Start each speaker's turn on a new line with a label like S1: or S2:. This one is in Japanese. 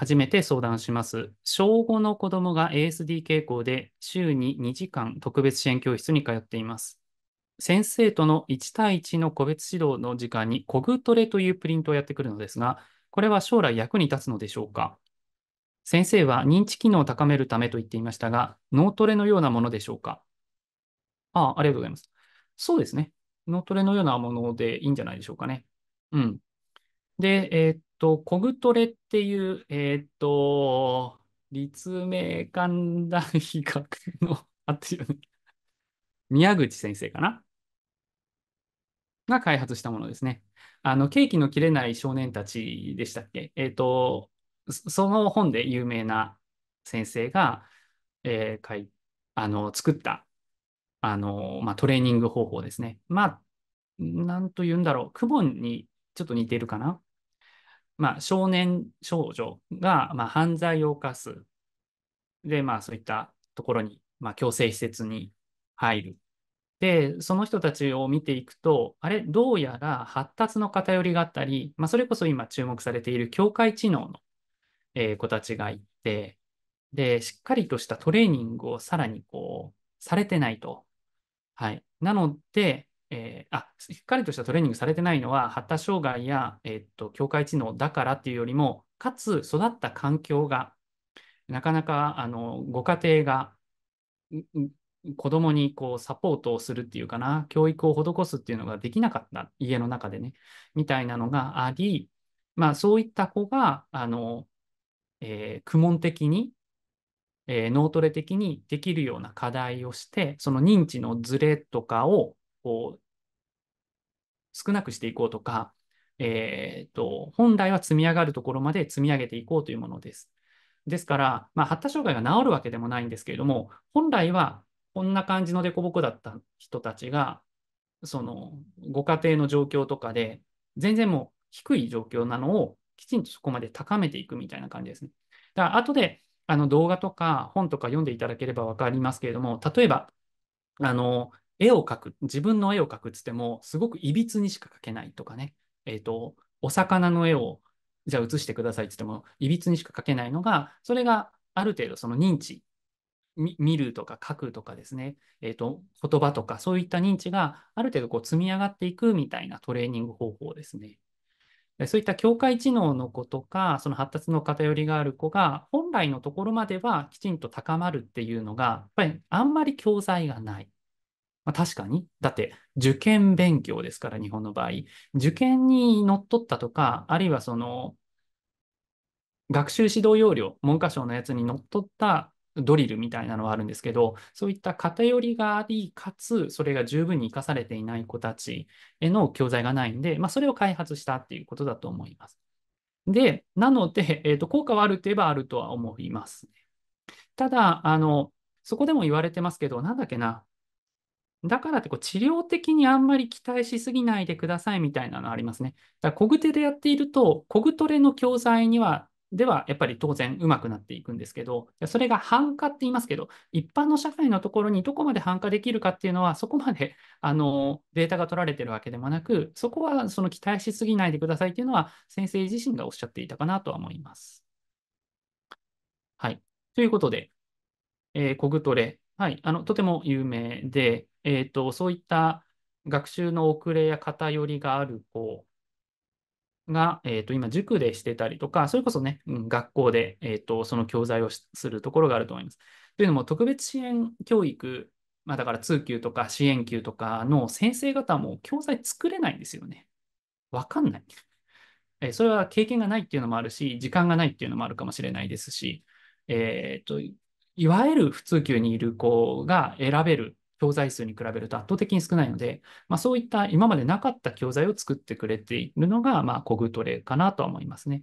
S1: 初めて相談します。小5の子供が ASD 傾向で週に2時間特別支援教室に通っています。先生との1対1の個別指導の時間にコグトレというプリントをやってくるのですが、これは将来役に立つのでしょうか先生は認知機能を高めるためと言っていましたが、脳トレのようなものでしょうかああ、ありがとうございます。そうですね。脳トレのようなものでいいんじゃないでしょうかね。うん。で、えー、っと、コグトレっていう、えっ、と、立命館大学の、あってよね。宮口先生かなが開発したものですね。あの、ケーキの切れない少年たちでしたっけえっ、と、その本で有名な先生が、えー、かいあの作った、あの、まあ、トレーニング方法ですね。まあ、なんと言うんだろう。クボンにちょっと似てるかなまあ、少年少女が、まあ、犯罪を犯す。で、まあ、そういったところに、まあ、強制施設に入る。で、その人たちを見ていくと、あれ、どうやら発達の偏りがあったり、まあ、それこそ今注目されている境界知能の、えー、子たちがいて、で、しっかりとしたトレーニングをさらにこう、されてないと。はい。なので、えー、あしっかりとしたトレーニングされてないのは発達障害や、えー、っと境界知能だからっていうよりもかつ育った環境がなかなかあのご家庭が子供にこうサポートをするっていうかな教育を施すっていうのができなかった家の中でねみたいなのがあり、まあ、そういった子があの、えー、苦問的にえー、脳トレ的にできるような課題をして、その認知のズレとかをこう、少なくしていこうとか、えっ、ー、と、本来は積み上がるところまで積み上げていこうというものです。ですから、まあ、発達障害が治るわけでもないんですけれども、本来はこんな感じの凸凹だった人たちが、そのご家庭の状況とかで、全然もう低い状況なのをきちんとそこまで高めていくみたいな感じですね。だから後であの動画とか本とか読んでいただければ分かりますけれども、例えば、あの絵を描く、自分の絵を描くって言っても、すごくいびつにしか描けないとかね、えっ、ー、と、お魚の絵を、じゃあ写してくださいって言っても、いびつにしか描けないのが、それがある程度その認知、見るとか書くとかですね、えっ、ー、と、言葉とか、そういった認知がある程度こう積み上がっていくみたいなトレーニング方法ですね。そういった境界知能の子とか、その発達の偏りがある子が、本来のところまではきちんと高まるっていうのが、やっぱりあんまり教材がない。まあ、確かに。だって、受験勉強ですから、日本の場合。受験にのっとったとか、あるいはその、学習指導要領、文科省のやつにのっとったドリルみたいなのはあるんですけど、そういった偏りがあり、かつ、それが十分に生かされていない子たちへの教材がないんで、まあ、それを開発したっていうことだと思います。で、なので、えーと、効果はあるといえばあるとは思います、ただ、あの、そこでも言われてますけど、なんだっけな、だからってこう治療的にあんまり期待しすぎないでくださいみたいなのありますね。だからコグテでやっていると、コグトレの教材には、ではやっぱり当然うまくなっていくんですけど、それが繁華って言いますけど、一般の社会のところにどこまで繁華できるかっていうのは、そこまで あのデータが取られてるわけでもなく、そこはその期待しすぎないでくださいっていうのは、先生自身がおっしゃっていたかなとは思います。はい。ということで、えー、コグトレ、はい、あのとても有名で、えーと、そういった学習の遅れや偏りがある子が、えーと、今、塾でしてたりとか、それこそね、うん、学校で、えーと、その教材をするところがあると思います。というのも、特別支援教育、まあ、だから通級とか支援級とかの先生方も教材作れないんですよね。わかんない。えー、それは経験がないっていうのもあるし、時間がないっていうのもあるかもしれないですし、えーと、といわゆる普通級にいる子が選べる教材数に比べると圧倒的に少ないので、まあ、そういった今までなかった教材を作ってくれているのが、まあ、コグトレかなとは思いますね。